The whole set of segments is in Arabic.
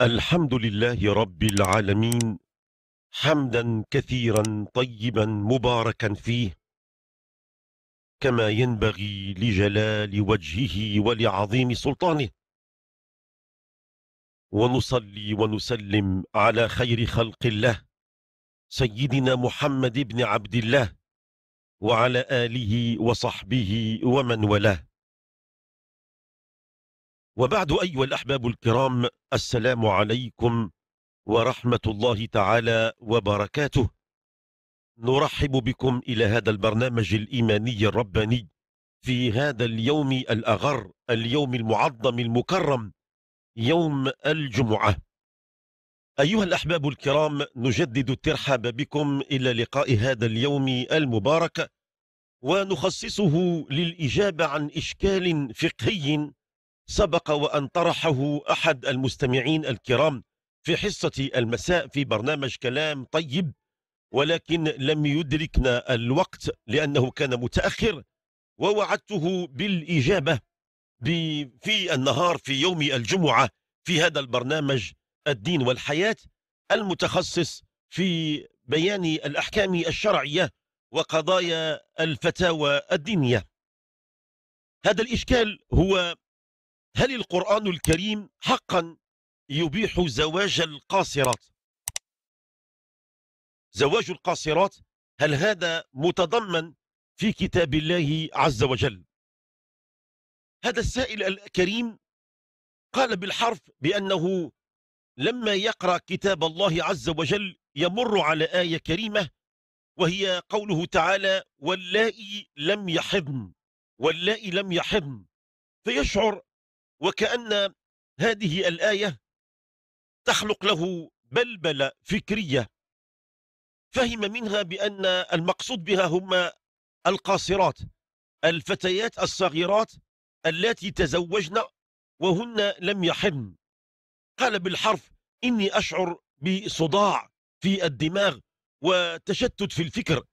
الحمد لله رب العالمين حمدا كثيرا طيبا مباركا فيه كما ينبغي لجلال وجهه ولعظيم سلطانه ونصلي ونسلم على خير خلق الله سيدنا محمد بن عبد الله وعلى آله وصحبه ومن والاه وبعد أيها الأحباب الكرام السلام عليكم ورحمة الله تعالى وبركاته نرحب بكم إلى هذا البرنامج الإيماني الرباني في هذا اليوم الأغر اليوم المعظم المكرم يوم الجمعة أيها الأحباب الكرام نجدد الترحاب بكم إلى لقاء هذا اليوم المبارك ونخصصه للإجابة عن إشكال فقهي سبق وأن طرحه أحد المستمعين الكرام في حصة المساء في برنامج كلام طيب ولكن لم يدركنا الوقت لأنه كان متأخر ووعدته بالإجابة في النهار في يوم الجمعة في هذا البرنامج الدين والحياة المتخصص في بيان الأحكام الشرعية وقضايا الفتاوى الدينية هذا الإشكال هو هل القرآن الكريم حقا يبيح زواج القاصرات زواج القاصرات هل هذا متضمن في كتاب الله عز وجل هذا السائل الكريم قال بالحرف بأنه لما يقرأ كتاب الله عز وجل يمر على آية كريمة وهي قوله تعالى واللائي لم يحضن واللائي لم يحضن فيشعر وكأن هذه الآية تخلق له بلبلة فكرية فهم منها بأن المقصود بها هم القاصرات الفتيات الصغيرات التي تزوجن وهن لم يحن قال بالحرف إني أشعر بصداع في الدماغ وتشتت في الفكر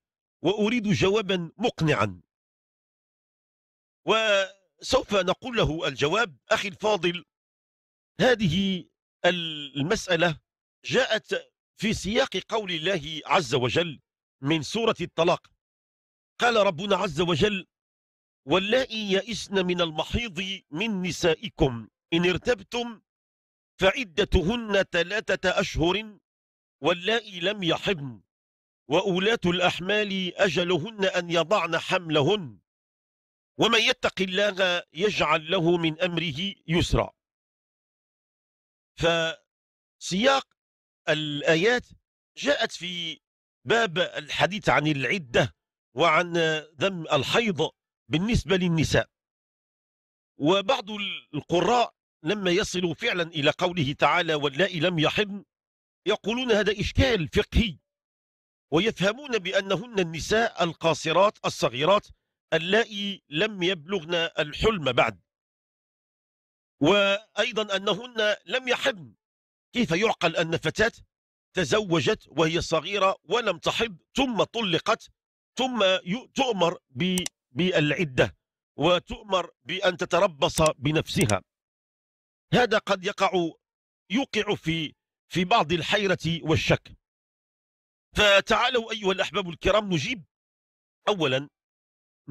وأريد جوابا مقنعا و سوف نقول له الجواب أخي الفاضل هذه المسألة جاءت في سياق قول الله عز وجل من سورة الطلاق قال ربنا عز وجل واللائي يئسن من المحيض من نسائكم إن ارتبتم فعدتهن ثلاثة أشهر واللائي لم يحضن وأولات الأحمال أجلهن أن يضعن حملهن ومن يتق الله يجعل له من أمره يسرا فسياق الآيات جاءت في باب الحديث عن العدة وعن ذم الحيض بالنسبة للنساء وبعض القراء لما يصلوا فعلا إلى قوله تعالى واللائي لم يحضن يقولون هذا إشكال فقهي ويفهمون بأنهن النساء القاصرات الصغيرات اللائي لم يبلغن الحلم بعد وأيضا أنهن لم يحبن كيف يعقل أن فتاة تزوجت وهي صغيرة ولم تحب ثم طلقت ثم تؤمر بالعدة وتؤمر بأن تتربص بنفسها هذا قد يقع يوقع في في بعض الحيرة والشك فتعالوا أيها الأحباب الكرام نجيب أولا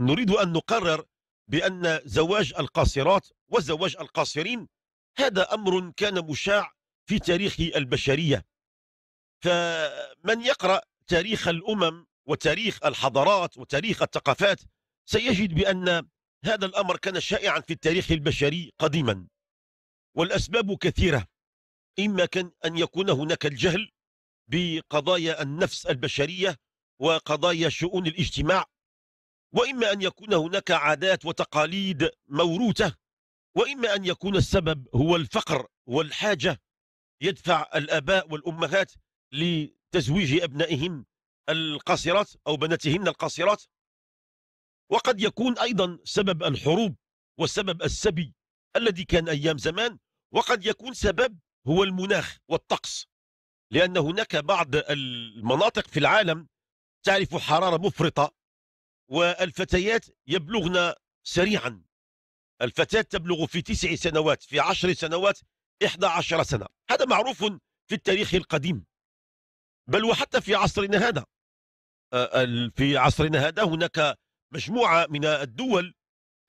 نريد أن نقرر بأن زواج القاصرات وزواج القاصرين هذا أمر كان مشاع في تاريخ البشرية فمن يقرأ تاريخ الأمم وتاريخ الحضارات وتاريخ الثقافات سيجد بأن هذا الأمر كان شائعا في التاريخ البشري قديما والأسباب كثيرة إما كان أن يكون هناك الجهل بقضايا النفس البشرية وقضايا شؤون الاجتماع وإما أن يكون هناك عادات وتقاليد موروثة وإما أن يكون السبب هو الفقر والحاجة يدفع الآباء والأمهات لتزويج أبنائهم القاصرات أو بناتهن القاصرات وقد يكون أيضا سبب الحروب وسبب السبي الذي كان أيام زمان وقد يكون سبب هو المناخ والطقس لأن هناك بعض المناطق في العالم تعرف حرارة مفرطة والفتيات يبلغن سريعا الفتاة تبلغ في تسع سنوات في عشر سنوات إحدى عشر سنة هذا معروف في التاريخ القديم بل وحتى في عصرنا هذا آه، في عصرنا هذا هناك مجموعة من الدول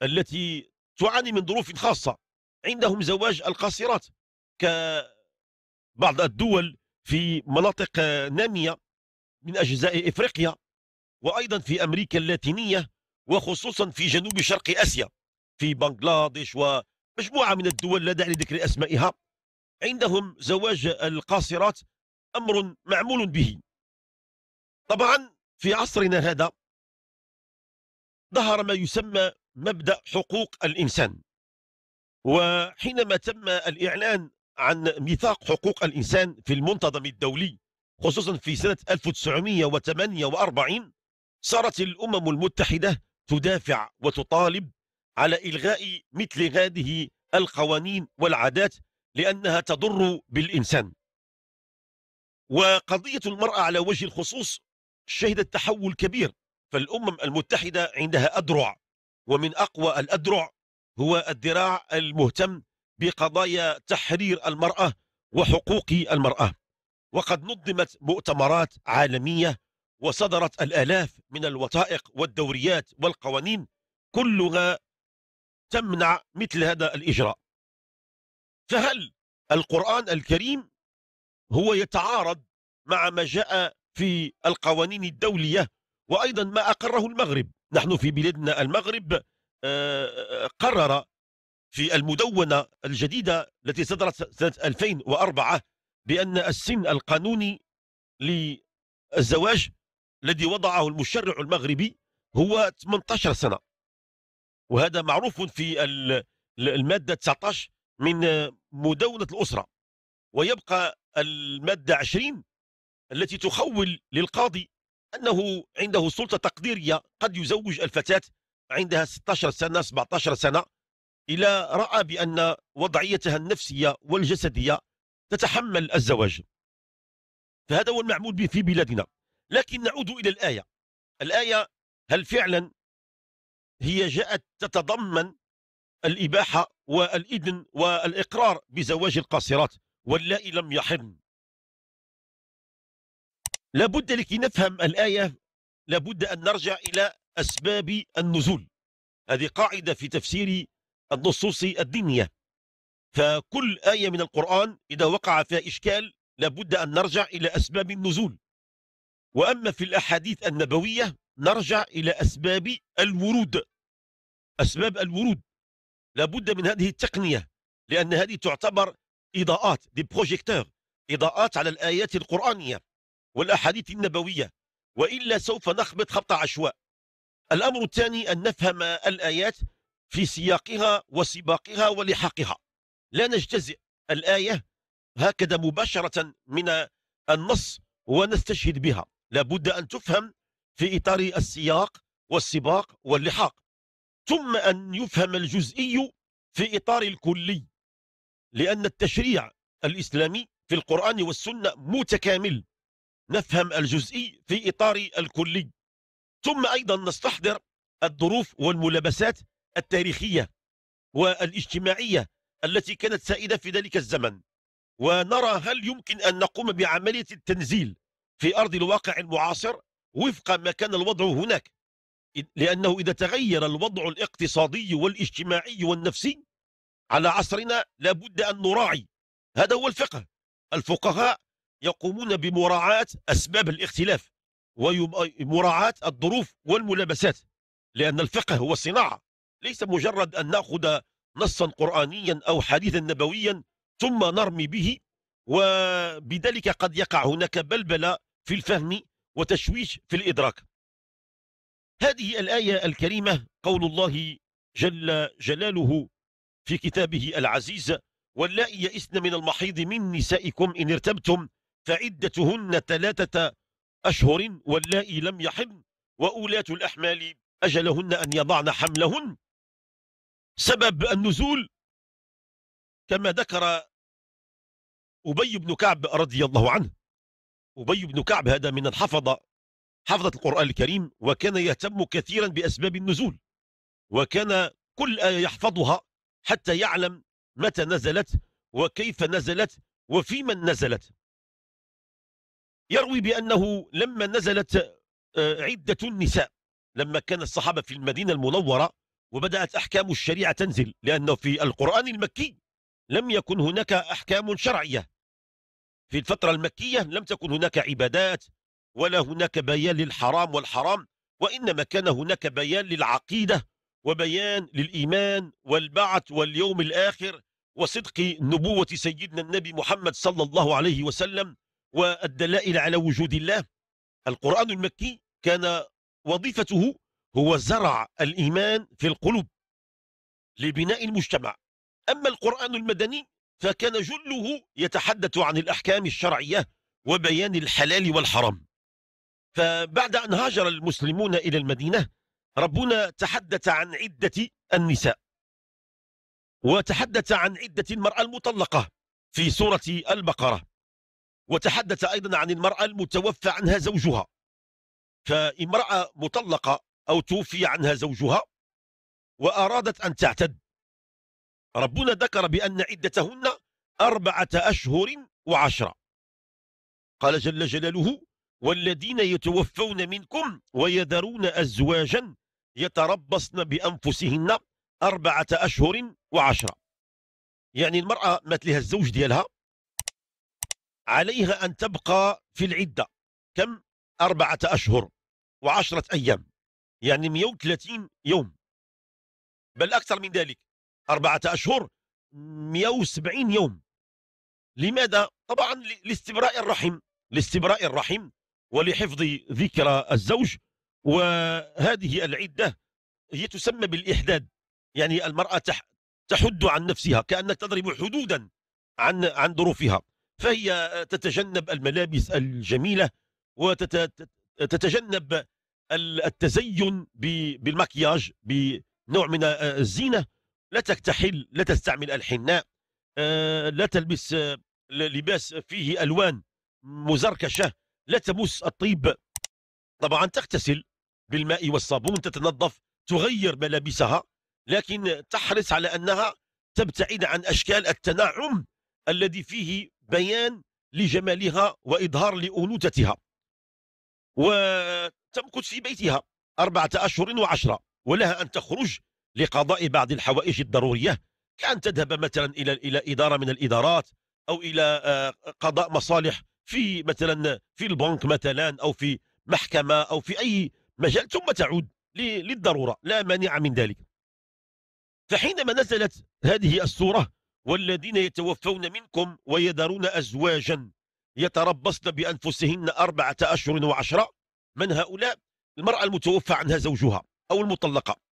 التي تعاني من ظروف خاصة عندهم زواج القاصرات كبعض الدول في مناطق نامية من أجزاء إفريقيا وأيضا في أمريكا اللاتينية وخصوصا في جنوب شرق آسيا في بنغلاديش ومجموعة من الدول لا داعي لذكر أسمائها عندهم زواج القاصرات أمر معمول به طبعا في عصرنا هذا ظهر ما يسمى مبدأ حقوق الإنسان وحينما تم الإعلان عن ميثاق حقوق الإنسان في المنتظم الدولي خصوصا في سنة 1948 صارت الأمم المتحدة تدافع وتطالب على إلغاء مثل هذه القوانين والعادات لأنها تضر بالإنسان وقضية المرأة على وجه الخصوص شهدت تحول كبير فالأمم المتحدة عندها أدرع ومن أقوى الأدرع هو الذراع المهتم بقضايا تحرير المرأة وحقوق المرأة وقد نظمت مؤتمرات عالمية وصدرت الآلاف من الوثائق والدوريات والقوانين كلها تمنع مثل هذا الإجراء فهل القرآن الكريم هو يتعارض مع ما جاء في القوانين الدولية وأيضا ما أقره المغرب نحن في بلادنا المغرب آه، آه، قرر في المدونة الجديدة التي صدرت سنة 2004 بأن السن القانوني للزواج الذي وضعه المشرع المغربي هو 18 سنة وهذا معروف في المادة 19 من مدونة الأسرة ويبقى المادة 20 التي تخول للقاضي أنه عنده سلطة تقديرية قد يزوج الفتاة عندها 16 سنة 17 سنة إلى رأى بأن وضعيتها النفسية والجسدية تتحمل الزواج فهذا هو المعمول به في بلادنا لكن نعود إلى الآية الآية هل فعلا هي جاءت تتضمن الإباحة والإذن والإقرار بزواج القاصرات واللائي لم يحضن لابد لكي نفهم الآية لابد أن نرجع إلى أسباب النزول هذه قاعدة في تفسير النصوص الدينية فكل آية من القرآن إذا وقع فيها إشكال لابد أن نرجع إلى أسباب النزول وأما في الأحاديث النبوية نرجع إلى أسباب الورود أسباب الورود لابد من هذه التقنية لأن هذه تعتبر إضاءات دي بروجيكتور إضاءات على الآيات القرآنية والأحاديث النبوية وإلا سوف نخبط خبط عشواء الأمر الثاني أن نفهم الآيات في سياقها وسباقها ولحاقها لا نجتزئ الآية هكذا مباشرة من النص ونستشهد بها لابد أن تفهم في إطار السياق والسباق واللحاق ثم أن يفهم الجزئي في إطار الكلي لأن التشريع الإسلامي في القرآن والسنة متكامل نفهم الجزئي في إطار الكلي ثم أيضا نستحضر الظروف والملابسات التاريخية والاجتماعية التي كانت سائدة في ذلك الزمن ونرى هل يمكن أن نقوم بعملية التنزيل في أرض الواقع المعاصر وفق ما كان الوضع هناك لأنه إذا تغير الوضع الاقتصادي والاجتماعي والنفسي على عصرنا لابد أن نراعي هذا هو الفقه الفقهاء يقومون بمراعاة أسباب الاختلاف ومراعاة الظروف والملابسات لأن الفقه هو الصناعة ليس مجرد أن نأخذ نصا قرآنيا أو حديثا نبويا ثم نرمي به وبذلك قد يقع هناك بلبلة في الفهم وتشويش في الإدراك هذه الآية الكريمة قول الله جل جلاله في كتابه العزيز واللائي يئسن من المحيض من نسائكم إن ارتبتم فعدتهن ثلاثة أشهر واللائي لم يحضن وأولاة الأحمال أجلهن أن يضعن حملهن سبب النزول كما ذكر أبي بن كعب رضي الله عنه أبي بن كعب هذا من الحفظة حفظة القرآن الكريم وكان يهتم كثيرا بأسباب النزول وكان كل آية يحفظها حتى يعلم متى نزلت وكيف نزلت وفي من نزلت يروي بأنه لما نزلت آه، عدة النساء لما كان الصحابة في المدينة المنورة وبدأت أحكام الشريعة تنزل لأنه في القرآن المكي لم يكن هناك أحكام شرعية في الفترة المكية لم تكن هناك عبادات ولا هناك بيان للحرام والحرام وإنما كان هناك بيان للعقيدة وبيان للإيمان والبعث واليوم الآخر وصدق نبوة سيدنا النبي محمد صلى الله عليه وسلم والدلائل على وجود الله القرآن المكي كان وظيفته هو زرع الإيمان في القلوب لبناء المجتمع أما القرآن المدني فكان جله يتحدث عن الأحكام الشرعية وبيان الحلال والحرام فبعد أن هاجر المسلمون إلى المدينة ربنا تحدث عن عدة النساء وتحدث عن عدة المرأة المطلقة في سورة البقرة وتحدث أيضا عن المرأة المتوفى عنها زوجها فامرأة مطلقة أو توفي عنها زوجها وأرادت أن تعتد ربنا ذكر بأن عدتهن أربعة أشهر وعشرة قال جل جلاله والذين يتوفون منكم ويذرون أزواجا يتربصن بأنفسهن أربعة أشهر وعشرة يعني المرأة مات لها الزوج ديالها عليها أن تبقى في العدة كم؟ أربعة أشهر وعشرة أيام يعني 130 يوم بل أكثر من ذلك أربعة أشهر 170 يوم لماذا؟ طبعا لاستبراء الرحم لاستبراء الرحم ولحفظ ذكرى الزوج وهذه العدة هي تسمى بالإحداد يعني المرأة تحد عن نفسها كأنك تضرب حدودا عن عن ظروفها فهي تتجنب الملابس الجميلة وتتجنب التزين بالمكياج بنوع من الزينة لا تكتحل لا تستعمل الحناء آه، لا تلبس آه، لباس فيه ألوان مزركشة لا تمس الطيب طبعا تغتسل بالماء والصابون تتنظف تغير ملابسها لكن تحرص على أنها تبتعد عن أشكال التنعم الذي فيه بيان لجمالها وإظهار لأنوثتها وتمكث في بيتها أربعة أشهر وعشرة ولها أن تخرج لقضاء بعض الحوائج الضرورية كأن تذهب مثلا إلى إلى إدارة من الإدارات أو إلى آه، قضاء مصالح في مثلا في البنك مثلا أو في محكمة أو في أي مجال ثم تعود للضرورة لا مانع من ذلك فحينما نزلت هذه السورة والذين يتوفون منكم ويذرون أزواجا يتربصن بأنفسهن أربعة أشهر وعشرة من هؤلاء المرأة المتوفى عنها زوجها أو المطلقة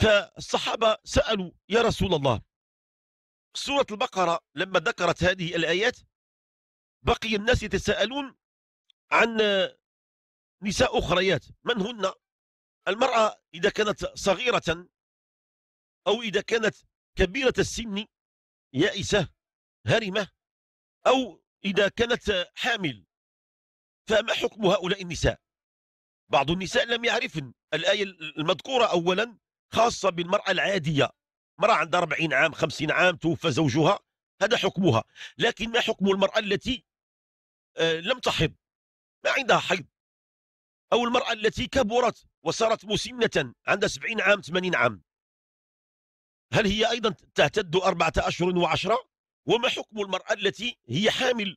فالصحابة سألوا يا رسول الله سورة البقرة لما ذكرت هذه الآيات بقي الناس يتساءلون عن نساء أخريات من هن المرأة إذا كانت صغيرة أو إذا كانت كبيرة السن يائسة هرمة أو إذا كانت حامل فما حكم هؤلاء النساء بعض النساء لم يعرفن الآية المذكورة أولا خاصة بالمرأة العادية مرأة عندها 40 عام 50 عام توفى زوجها هذا حكمها لكن ما حكم المرأة التي آه، لم تحض ما عندها حيض أو المرأة التي كبرت وصارت مسنة عندها 70 عام 80 عام هل هي أيضا تعتد أربعة أشهر وعشرة وما حكم المرأة التي هي حامل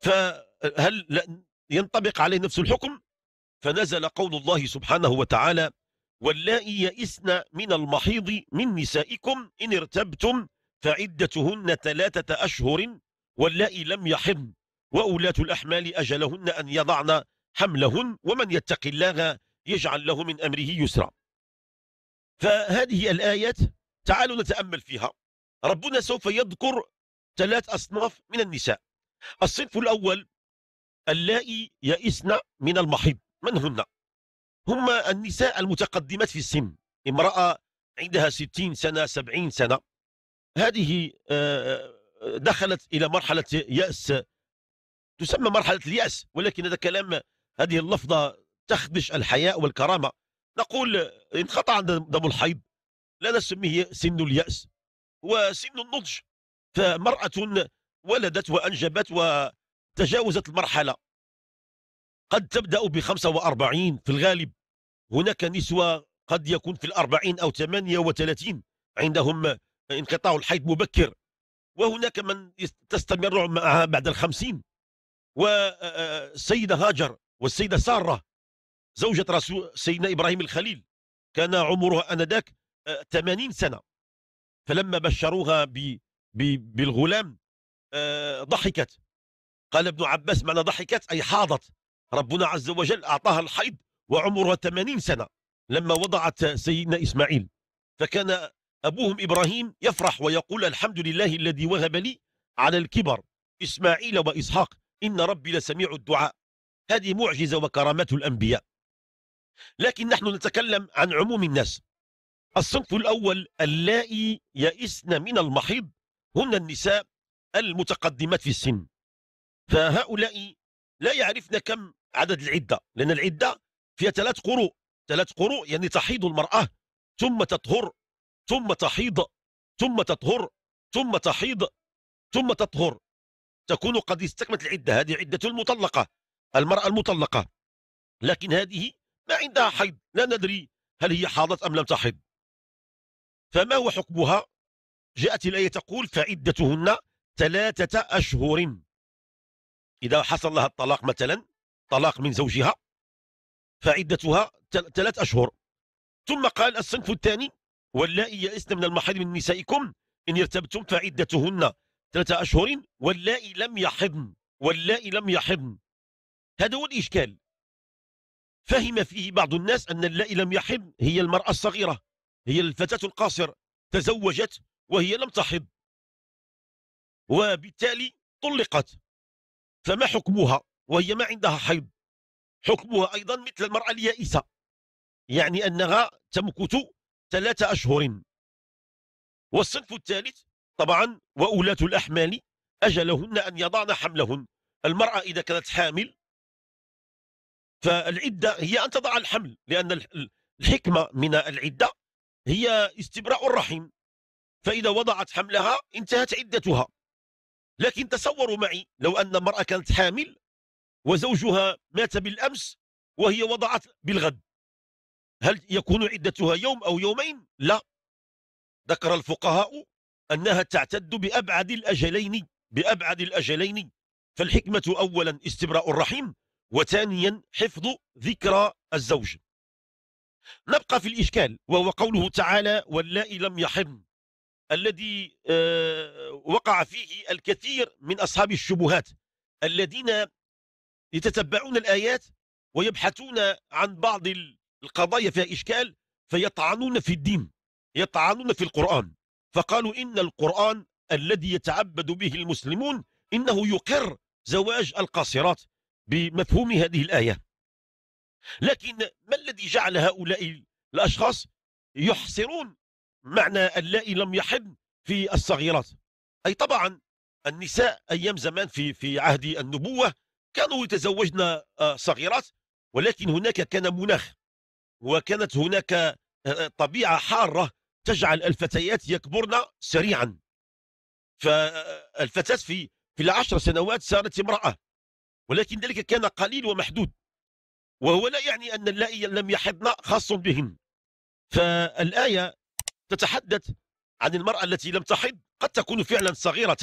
فهل ينطبق عليه نفس الحكم فنزل قول الله سبحانه وتعالى واللائي يئسن من المحيض من نسائكم إن ارتبتم فعدتهن ثلاثة أشهر واللائي لم يحضن وأولاة الأحمال أجلهن أن يضعن حملهن ومن يتق الله يجعل له من أمره يسرا فهذه الآيات تعالوا نتأمل فيها ربنا سوف يذكر ثلاث أصناف من النساء الصنف الأول اللائي يئسن من المحيض من هن هم النساء المتقدمات في السن امرأة عندها 60 سنة 70 سنة هذه آه، آه، دخلت إلى مرحلة يأس تسمى مرحلة اليأس ولكن هذا كلام هذه اللفظة تخدش الحياء والكرامة نقول انقطع دم الحيض لا نسميه سن اليأس وسن النضج فمرأة ولدت وأنجبت وتجاوزت المرحلة قد تبدأ ب 45 في الغالب هناك نسوة قد يكون في الأربعين أو ثمانية وثلاثين عندهم انقطاع الحيض مبكر وهناك من تستمر معها بعد الخمسين والسيدة هاجر والسيدة سارة زوجة رسول سيدنا إبراهيم الخليل كان عمرها أنذاك ثمانين سنة فلما بشروها ب... ب... بالغلام ضحكت قال ابن عباس معنى ضحكت أي حاضت ربنا عز وجل أعطاها الحيض وعمرها 80 سنة لما وضعت سيدنا إسماعيل فكان أبوهم إبراهيم يفرح ويقول الحمد لله الذي وهب لي على الكبر إسماعيل وإسحاق إن ربي لسميع الدعاء هذه معجزة وكرامة الأنبياء لكن نحن نتكلم عن عموم الناس الصنف الأول اللائي يئسن من المحيض هن النساء المتقدمات في السن فهؤلاء لا يعرفن كم عدد العدة لأن العدة فيها ثلاث قروء ثلاث قروء يعني تحيض المرأة ثم تطهر ثم تحيض ثم تطهر ثم تحيض ثم تطهر تكون قد استكملت العدة هذه عدة المطلقة المرأة المطلقة لكن هذه ما عندها حيض لا ندري هل هي حاضت أم لم تحض فما هو حكمها جاءت الآية تقول فعدتهن ثلاثة أشهر إذا حصل لها الطلاق مثلا طلاق من زوجها فعدتها ثلاث أشهر ثم قال الصنف الثاني واللائي يئسن من المحيض من نسائكم إن ارتبتم فعدتهن ثلاثة أشهر واللائي لم يحضن واللائي لم يحضن هذا هو الإشكال فهم فيه بعض الناس أن اللائي لم يحض هي المرأة الصغيرة هي الفتاة القاصر تزوجت وهي لم تحض وبالتالي طلقت فما حكمها وهي ما عندها حيض حكمها أيضا مثل المرأة اليائسة يعني أنها تمكث ثلاثة أشهر والصنف الثالث طبعا وأولاة الأحمال أجلهن أن يضعن حملهن المرأة إذا كانت حامل فالعدة هي أن تضع الحمل لأن الحكمة من العدة هي استبراء الرحم فإذا وضعت حملها انتهت عدتها لكن تصوروا معي لو أن المرأة كانت حامل وزوجها مات بالأمس وهي وضعت بالغد هل يكون عدتها يوم أو يومين؟ لا ذكر الفقهاء أنها تعتد بأبعد الأجلين بأبعد الأجلين فالحكمة أولا استبراء الرحم وثانيا حفظ ذكرى الزوج نبقى في الإشكال وهو قوله تعالى واللائي لم يحضن الذي آه، وقع فيه الكثير من أصحاب الشبهات الذين يتتبعون الآيات ويبحثون عن بعض القضايا فيها إشكال فيطعنون في الدين يطعنون في القرآن فقالوا إن القرآن الذي يتعبد به المسلمون إنه يقر زواج القاصرات بمفهوم هذه الآية لكن ما الذي جعل هؤلاء الأشخاص يحصرون معنى اللائي لم يحض في الصغيرات أي طبعا النساء أيام زمان في في عهد النبوة كانوا يتزوجن آه، صغيرات ولكن هناك كان مناخ وكانت هناك آه، طبيعة حارة تجعل الفتيات يكبرن سريعا فالفتاة في في العشر سنوات صارت امرأة ولكن ذلك كان قليل ومحدود وهو لا يعني أن اللائي لم يحضن خاص بهن فالآية تتحدث عن المرأة التي لم تحض قد تكون فعلا صغيرة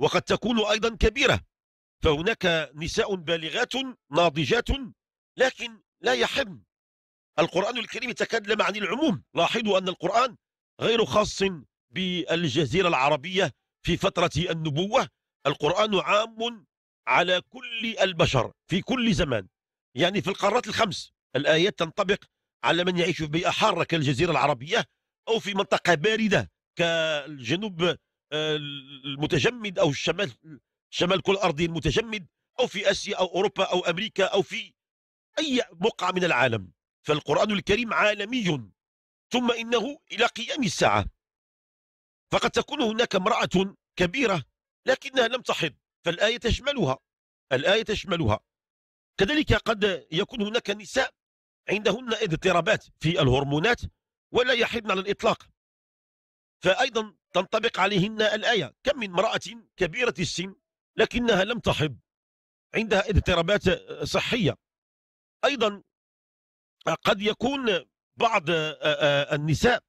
وقد تكون أيضا كبيرة فهناك نساء بالغات ناضجات لكن لا يحم القرآن الكريم تكلم عن العموم لاحظوا أن القرآن غير خاص بالجزيرة العربية في فترة النبوة القرآن عام على كل البشر في كل زمان يعني في القارات الخمس الآيات تنطبق على من يعيش في بيئة حارة كالجزيرة العربية أو في منطقة باردة كالجنوب آه، المتجمد أو الشمال شمال كل الأرضي المتجمد أو في آسيا أو أوروبا أو أمريكا أو في أي بقعة من العالم فالقرآن الكريم عالمي ثم إنه إلى قيام الساعة فقد تكون هناك امرأة كبيرة لكنها لم تحض فالآية تشملها الآية تشملها كذلك قد يكون هناك نساء عندهن اضطرابات في الهرمونات ولا يحضن على الإطلاق فأيضا تنطبق عليهن الآية كم من امرأة كبيرة السن لكنها لم تحب عندها اضطرابات صحية أيضا قد يكون بعض النساء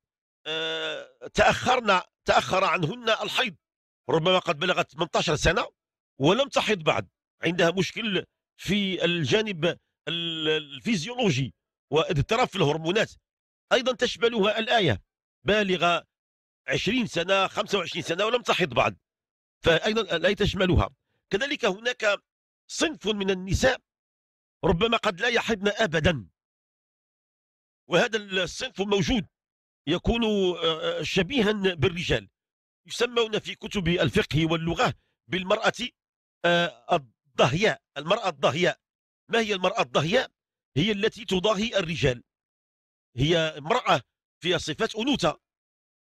تأخرن تأخر عنهن الحيض ربما قد بلغت 18 سنة ولم تحض بعد عندها مشكل في الجانب الفيزيولوجي واضطراب في الهرمونات أيضا تشملها الآية بالغة 20 سنة 25 سنة ولم تحض بعد فأيضا لا تشملها كذلك هناك صنف من النساء ربما قد لا يحضن أبدا وهذا الصنف موجود يكون آه، آه، شبيها بالرجال يسمون في كتب الفقه واللغة بالمرأة آه، الضهياء المرأة الضهياء ما هي المرأة الضهياء؟ هي التي تضاهي الرجال هي امرأة فيها صفات أنوثة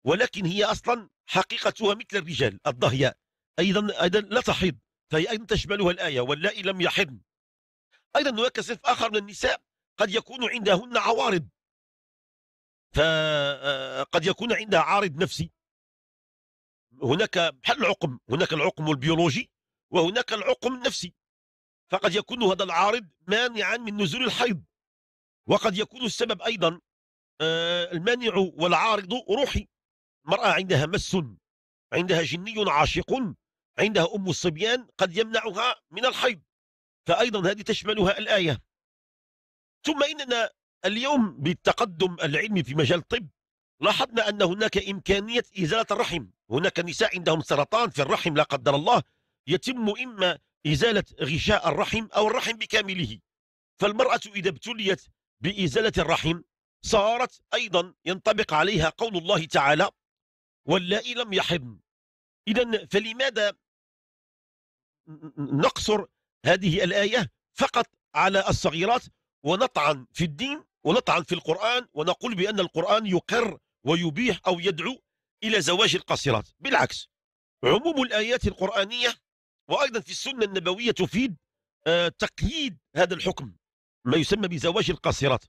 ولكن هي أصلا حقيقتها مثل الرجال الضهياء أيضا أيضا لا تحيض فهي أيضا تشملها الآية واللائي لم يحضن أيضا هناك صنف آخر من النساء قد يكون عندهن عوارض فقد آه، يكون عندها عارض نفسي هناك بحال العقم هناك العقم البيولوجي وهناك العقم النفسي فقد يكون هذا العارض مانعا من نزول الحيض وقد يكون السبب أيضا آه، المانع والعارض روحي امراه عندها مس عندها جني عاشق عندها أم الصبيان قد يمنعها من الحيض فأيضا هذه تشملها الآية ثم إننا اليوم بالتقدم العلمي في مجال الطب لاحظنا أن هناك إمكانية إزالة الرحم هناك نساء عندهم سرطان في الرحم لا قدر الله يتم إما إزالة غشاء الرحم أو الرحم بكامله فالمرأة إذا ابتليت بإزالة الرحم صارت أيضا ينطبق عليها قول الله تعالى واللائي لم يحضن إذا فلماذا نقصر هذه الآية فقط على الصغيرات ونطعن في الدين ونطعن في القرآن ونقول بأن القرآن يقر ويبيح أو يدعو إلى زواج القاصرات بالعكس عموم الآيات القرآنية وأيضا في السنة النبوية تفيد آه، تقييد هذا الحكم ما يسمى بزواج القاصرات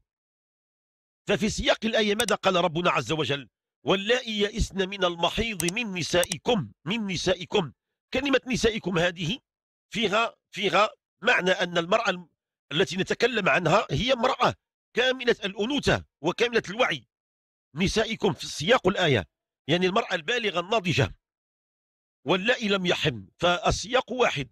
ففي سياق الآية ماذا قال ربنا عز وجل واللائي يئسن من المحيض من نسائكم من نسائكم كلمة نسائكم هذه فيها فيها معنى أن المرأة التي نتكلم عنها هي امرأة كاملة الأنوثة وكاملة الوعي نسائكم في سياق الآية يعني المرأة البالغة الناضجة واللائي لم يحم فالسياق واحد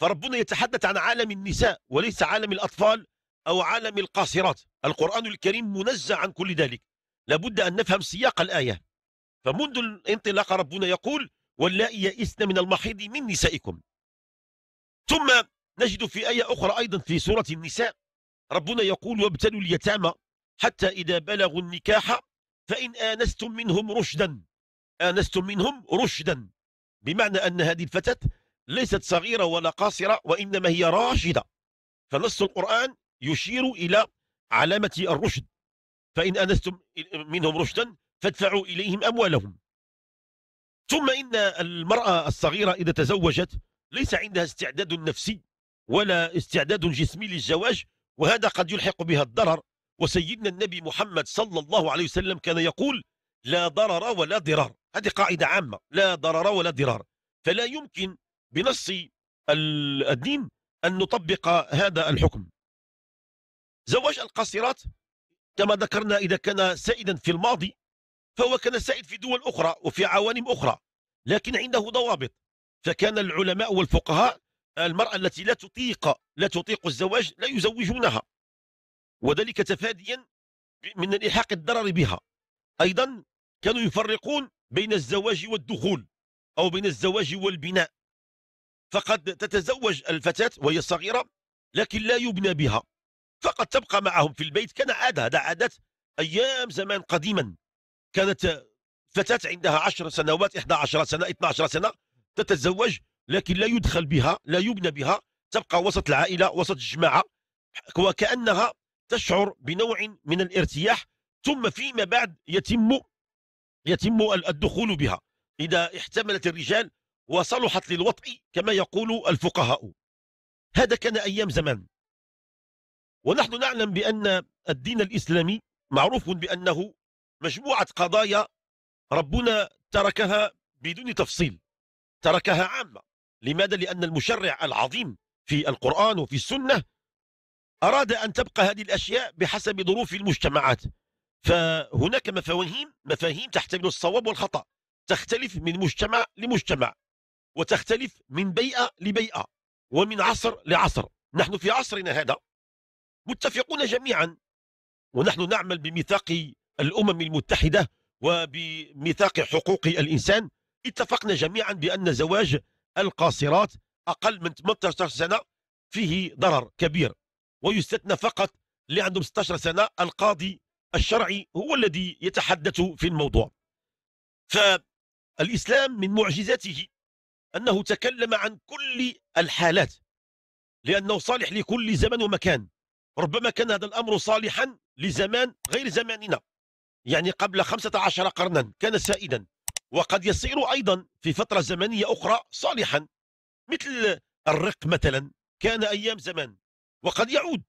فربنا يتحدث عن عالم النساء وليس عالم الأطفال أو عالم القاصرات القرآن الكريم منزه عن كل ذلك لابد أن نفهم سياق الآية فمنذ الانطلاق ربنا يقول واللائي يئسن من المحيض من نسائكم ثم نجد في آية أخرى أيضا في سورة النساء ربنا يقول وابتلوا اليتامى حتى إذا بلغوا النكاح فإن آنستم منهم رشدا آنستم منهم رشدا بمعنى أن هذه الفتاة ليست صغيرة ولا قاصرة وإنما هي راشدة فنص القرآن يشير إلى علامة الرشد فإن أنستم منهم رشدا فادفعوا إليهم أموالهم ثم إن المرأة الصغيرة إذا تزوجت ليس عندها استعداد نفسي ولا استعداد جسمي للزواج وهذا قد يلحق بها الضرر وسيدنا النبي محمد صلى الله عليه وسلم كان يقول لا ضرر ولا ضرار هذه قاعدة عامة لا ضرر ولا ضرار فلا يمكن بنص الدين أن نطبق هذا الحكم زواج القاصرات كما ذكرنا إذا كان سائدا في الماضي فهو كان سائد في دول أخرى وفي عوالم أخرى لكن عنده ضوابط فكان العلماء والفقهاء المرأة التي لا تطيق لا تطيق الزواج لا يزوجونها وذلك تفاديا من الإلحاق الضرر بها أيضا كانوا يفرقون بين الزواج والدخول أو بين الزواج والبناء فقد تتزوج الفتاة وهي صغيرة لكن لا يبنى بها فقد تبقى معهم في البيت كان عادة هذا عادة أيام زمان قديما كانت فتاة عندها 10 سنوات 11 سنة 12 سنة تتزوج لكن لا يدخل بها لا يبنى بها تبقى وسط العائلة وسط الجماعة وكأنها تشعر بنوع من الارتياح ثم فيما بعد يتم يتم الدخول بها إذا احتملت الرجال وصلحت للوطء كما يقول الفقهاء هذا كان أيام زمان ونحن نعلم بأن الدين الإسلامي معروف بأنه مجموعة قضايا ربنا تركها بدون تفصيل تركها عامة لماذا؟ لأن المشرع العظيم في القرآن وفي السنة أراد أن تبقى هذه الأشياء بحسب ظروف المجتمعات فهناك مفاهيم مفاهيم تحتمل الصواب والخطأ تختلف من مجتمع لمجتمع وتختلف من بيئة لبيئة ومن عصر لعصر نحن في عصرنا هذا متفقون جميعا ونحن نعمل بميثاق الأمم المتحدة وبميثاق حقوق الإنسان اتفقنا جميعا بأن زواج القاصرات أقل من 18 سنة فيه ضرر كبير ويستثنى فقط اللي عندهم 16 سنة القاضي الشرعي هو الذي يتحدث في الموضوع فالإسلام من معجزاته أنه تكلم عن كل الحالات لأنه صالح لكل زمن ومكان ربما كان هذا الأمر صالحا لزمان غير زماننا يعني قبل 15 قرنا كان سائدا وقد يصير أيضا في فترة زمنية أخرى صالحا مثل الرق مثلا كان أيام زمان وقد يعود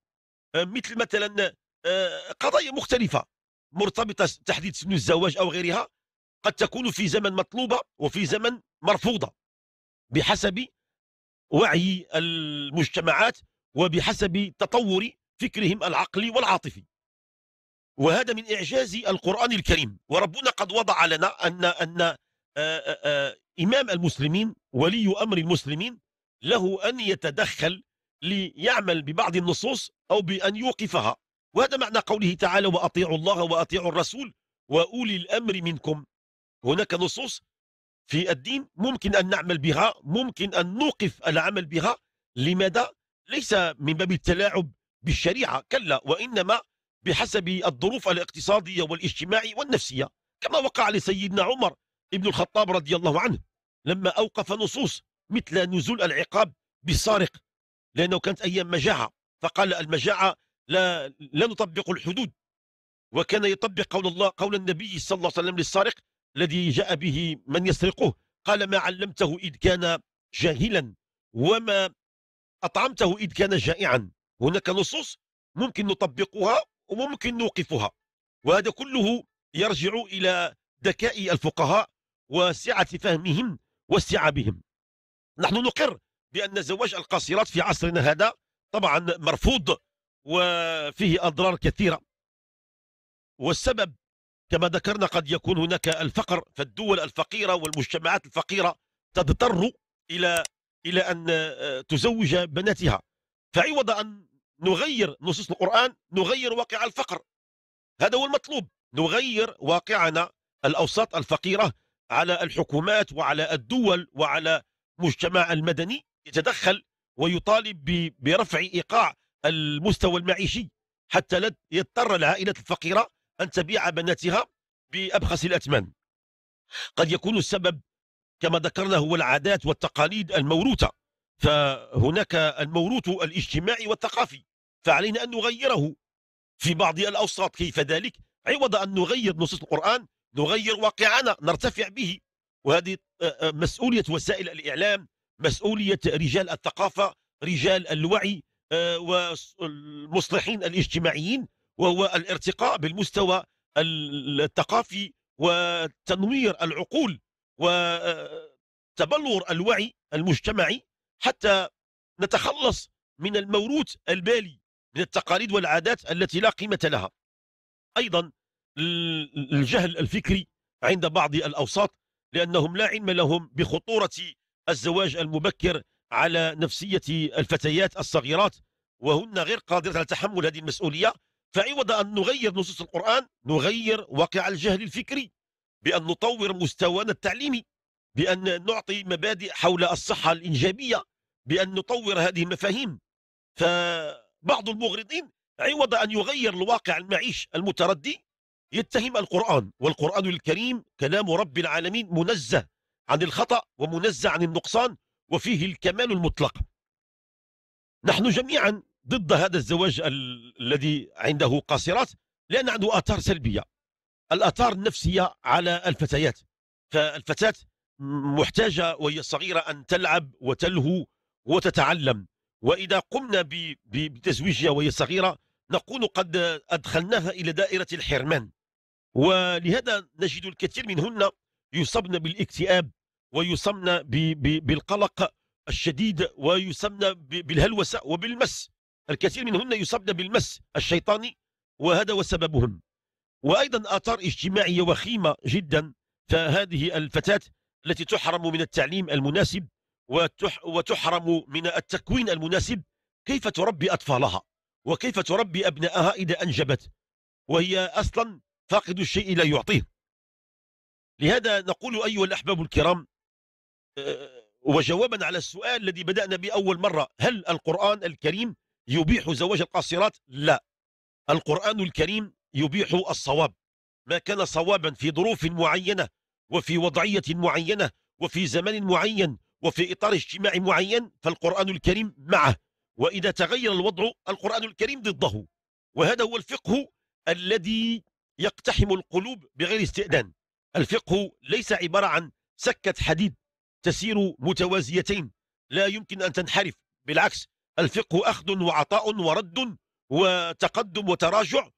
آه، مثل مثلا آه، قضايا مختلفة مرتبطة تحديد سن الزواج أو غيرها قد تكون في زمن مطلوبة وفي زمن مرفوضة بحسب وعي المجتمعات وبحسب تطور فكرهم العقلي والعاطفي وهذا من إعجاز القرآن الكريم وربنا قد وضع لنا أن أن آه، آه، آه، إمام المسلمين ولي أمر المسلمين له أن يتدخل ليعمل ببعض النصوص أو بأن يوقفها وهذا معنى قوله تعالى وأطيعوا الله وأطيعوا الرسول وأولي الأمر منكم هناك نصوص في الدين ممكن أن نعمل بها ممكن أن نوقف العمل بها لماذا؟ ليس من باب التلاعب بالشريعة كلا وإنما بحسب الظروف الاقتصادية والاجتماعية والنفسية كما وقع لسيدنا عمر ابن الخطاب رضي الله عنه لما أوقف نصوص مثل نزول العقاب بالسارق لأنه كانت أيام مجاعة فقال المجاعة لا, لا نطبق الحدود وكان يطبق قول الله قول النبي صلى الله عليه وسلم للسارق الذي جاء به من يسرقه قال ما علمته إذ كان جاهلا وما أطعمته إذ كان جائعا هناك نصوص ممكن نطبقها وممكن نوقفها وهذا كله يرجع إلى ذكاء الفقهاء وسعة فهمهم واستيعابهم نحن نقر بأن زواج القاصرات في عصرنا هذا طبعا مرفوض وفيه أضرار كثيرة والسبب كما ذكرنا قد يكون هناك الفقر فالدول الفقيرة والمجتمعات الفقيرة تضطر إلى إلى أن آه، تزوج بناتها فعوض أن نغير نصوص القرآن نغير واقع الفقر هذا هو المطلوب نغير واقعنا الأوساط الفقيرة على الحكومات وعلى الدول وعلى مجتمع المدني يتدخل ويطالب برفع إيقاع المستوى المعيشي حتى لا يضطر العائلة الفقيرة أن تبيع بناتها بأبخس الأثمان قد يكون السبب كما ذكرنا هو العادات والتقاليد الموروثة فهناك الموروث الاجتماعي والثقافي فعلينا أن نغيره في بعض الأوساط كيف ذلك عوض أن نغير نصوص القرآن نغير واقعنا نرتفع به وهذه آه، آه، مسؤولية وسائل الإعلام مسؤولية رجال الثقافة رجال الوعي آه، والمصلحين الاجتماعيين وهو الارتقاء بالمستوى الثقافي وتنوير العقول وتبلور الوعي المجتمعي حتى نتخلص من الموروث البالي من التقاليد والعادات التي لا قيمة لها أيضا الجهل الفكري عند بعض الأوساط لأنهم لا علم لهم بخطورة الزواج المبكر على نفسية الفتيات الصغيرات وهن غير قادرة على تحمل هذه المسؤولية فعوض أن نغير نصوص القرآن نغير واقع الجهل الفكري بأن نطور مستوانا التعليمي بأن نعطي مبادئ حول الصحة الإنجابية بأن نطور هذه المفاهيم فبعض المغرضين عوض أن يغير الواقع المعيش المتردي يتهم القرآن والقرآن الكريم كلام رب العالمين منزه عن الخطأ ومنزه عن النقصان وفيه الكمال المطلق نحن جميعا ضد هذا الزواج الذي عنده قاصرات لأن عنده آثار سلبية الآثار النفسية على الفتيات فالفتاة محتاجة وهي صغيرة أن تلعب وتلهو وتتعلم وإذا قمنا بتزويجها وهي صغيرة نكون قد أدخلناها إلى دائرة الحرمان ولهذا نجد الكثير منهن يصبن بالاكتئاب ويصمن بالقلق الشديد ويصمن بالهلوسة وبالمس الكثير منهن يصبن بالمس الشيطاني وهذا وسببهم وأيضا آثار اجتماعية وخيمة جدا فهذه الفتاة التي تحرم من التعليم المناسب وتح وتحرم من التكوين المناسب كيف تربي أطفالها وكيف تربي أبنائها إذا أنجبت وهي أصلا فاقد الشيء لا يعطيه لهذا نقول أيها الأحباب الكرام آه، وجوابا على السؤال الذي بدأنا بأول مرة هل القرآن الكريم يبيح زواج القاصرات؟ لا القرآن الكريم يبيح الصواب ما كان صوابا في ظروف معينة وفي وضعية معينة وفي زمن معين وفي إطار اجتماعي معين فالقرآن الكريم معه وإذا تغير الوضع القرآن الكريم ضده وهذا هو الفقه الذي يقتحم القلوب بغير استئذان الفقه ليس عبارة عن سكة حديد تسير متوازيتين لا يمكن أن تنحرف بالعكس الفقه أخذ وعطاء ورد وتقدم وتراجع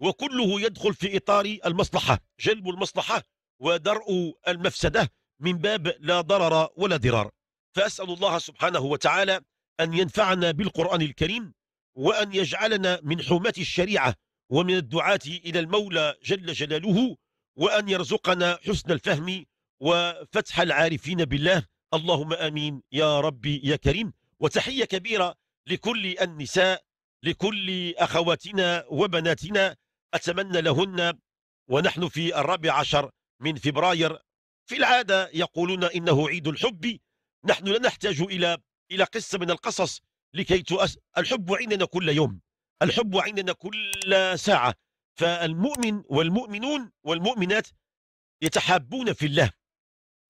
وكله يدخل في إطار المصلحة جلب المصلحة ودرء المفسدة من باب لا ضرر ولا ضرار فأسأل الله سبحانه وتعالى أن ينفعنا بالقرآن الكريم وأن يجعلنا من حماة الشريعة ومن الدعاة إلى المولى جل جلاله وأن يرزقنا حسن الفهم وفتح العارفين بالله اللهم آمين يا ربي يا كريم وتحية كبيرة لكل النساء لكل أخواتنا وبناتنا أتمنى لهن ونحن في الرابع عشر من فبراير في العادة يقولون إنه عيد الحب نحن لا نحتاج إلى إلى قصة من القصص لكي تؤس الحب عندنا كل يوم الحب عندنا كل ساعة فالمؤمن والمؤمنون والمؤمنات يتحابون في الله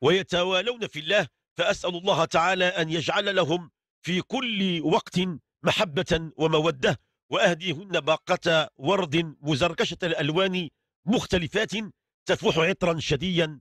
ويتوالون في الله فأسأل الله تعالى أن يجعل لهم في كل وقت محبة ومودة وأهديهن باقة ورد مزركشة الألوان مختلفات تفوح عطرا شديا